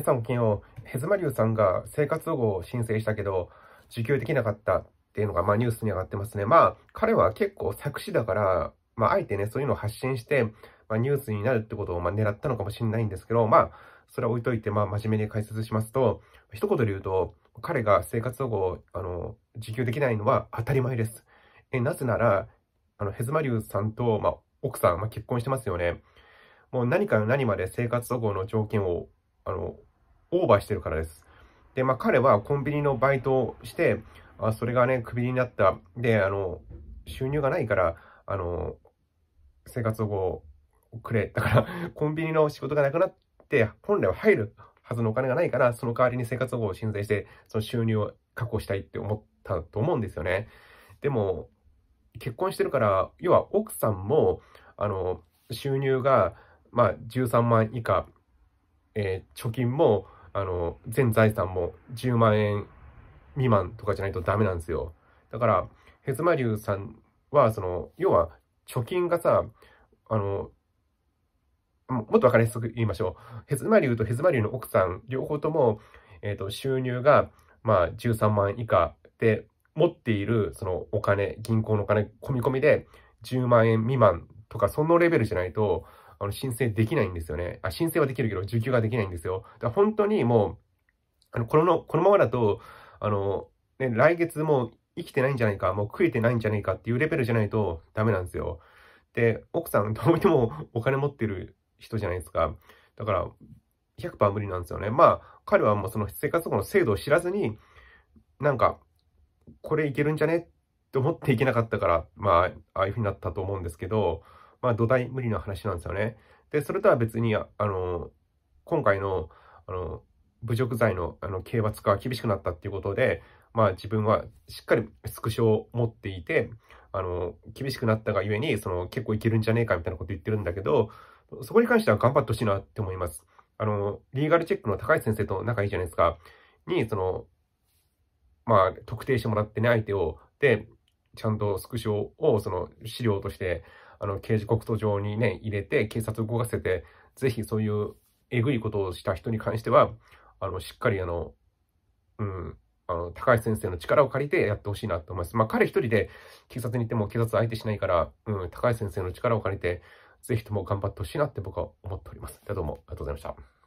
皆さん昨日、ヘズマリュウさんが生活保護を申請したけど、受給できなかったっていうのが、まあ、ニュースに上がってますね。まあ、彼は結構作詞だから、まあ、あえてね、そういうのを発信して、まあ、ニュースになるってことを、まあ、狙ったのかもしれないんですけど、まあ、それは置いといて、まあ、真面目に解説しますと、一言で言うと、彼が生活保護を、あの、受給できないのは当たり前です。え、なぜなら、あの、ヘズマリュウさんと、まあ、奥さん、まあ、結婚してますよね。もう何から何まで生活保護の条件を、あの、オーバーしてるからです。で、まあ、彼はコンビニのバイトをして、あそれがね、クビになった。で、あの、収入がないから、あの、生活をくれ。だから、コンビニの仕事がなくなって、本来は入るはずのお金がないから、その代わりに生活保護を申請して、その収入を確保したいって思ったと思うんですよね。でも、結婚してるから、要は奥さんも、あの、収入が、まあ、13万以下、えー、貯金も、あの、全財産も10万円未満とかじゃないとダメなんですよ。だから、ヘズマリュウさんは、その、要は、貯金がさ、あの、もっと分かりやすく言いましょう。ヘズマリュウとヘズマリュウの奥さん、両方とも、えっ、ー、と、収入が、まあ、13万以下で、持っている、そのお金、銀行のお金、込み込みで、10万円未満とか、そのレベルじゃないと、あの、申請できないんですよね。あ、申請はできるけど、受給ができないんですよ。だから本当にもう、あの、この、このままだと、あの、ね、来月もう生きてないんじゃないか、もう食えてないんじゃないかっていうレベルじゃないとダメなんですよ。で、奥さん、どう見てもお金持ってる人じゃないですか。だから、100%無理なんですよね。まあ、彼はもうその生活保護の制度を知らずに、なんか、これいけるんじゃねって思っていけなかったから、まあ、ああいうふうになったと思うんですけど、まあ、土台無理な話なんですよね。で、それとは別に、あの、今回の、あの、侮辱罪のあの刑罰化が厳しくなったっていうことで、まあ、自分はしっかりスクショを持っていて、あの、厳しくなったがゆえに、その、結構いけるんじゃねえかみたいなこと言ってるんだけど、そこに関しては頑張ってほしいなって思います。あの、リーガルチェックの高橋先生と仲いいじゃないですか。に、その、まあ、特定してもらってね、相手を。で、ちゃんとスクショを、その、資料として、あの、刑事告訴状にね、入れて、警察を動かせて、ぜひそういうえぐいことをした人に関しては、あの、しっかりあの、うん、あの、高橋先生の力を借りてやってほしいなと思います。まあ、彼一人で警察に行っても警察相手しないから、うん、高橋先生の力を借りて、ぜひとも頑張ってほしいなって僕は思っております。ではどうもありがとうございました。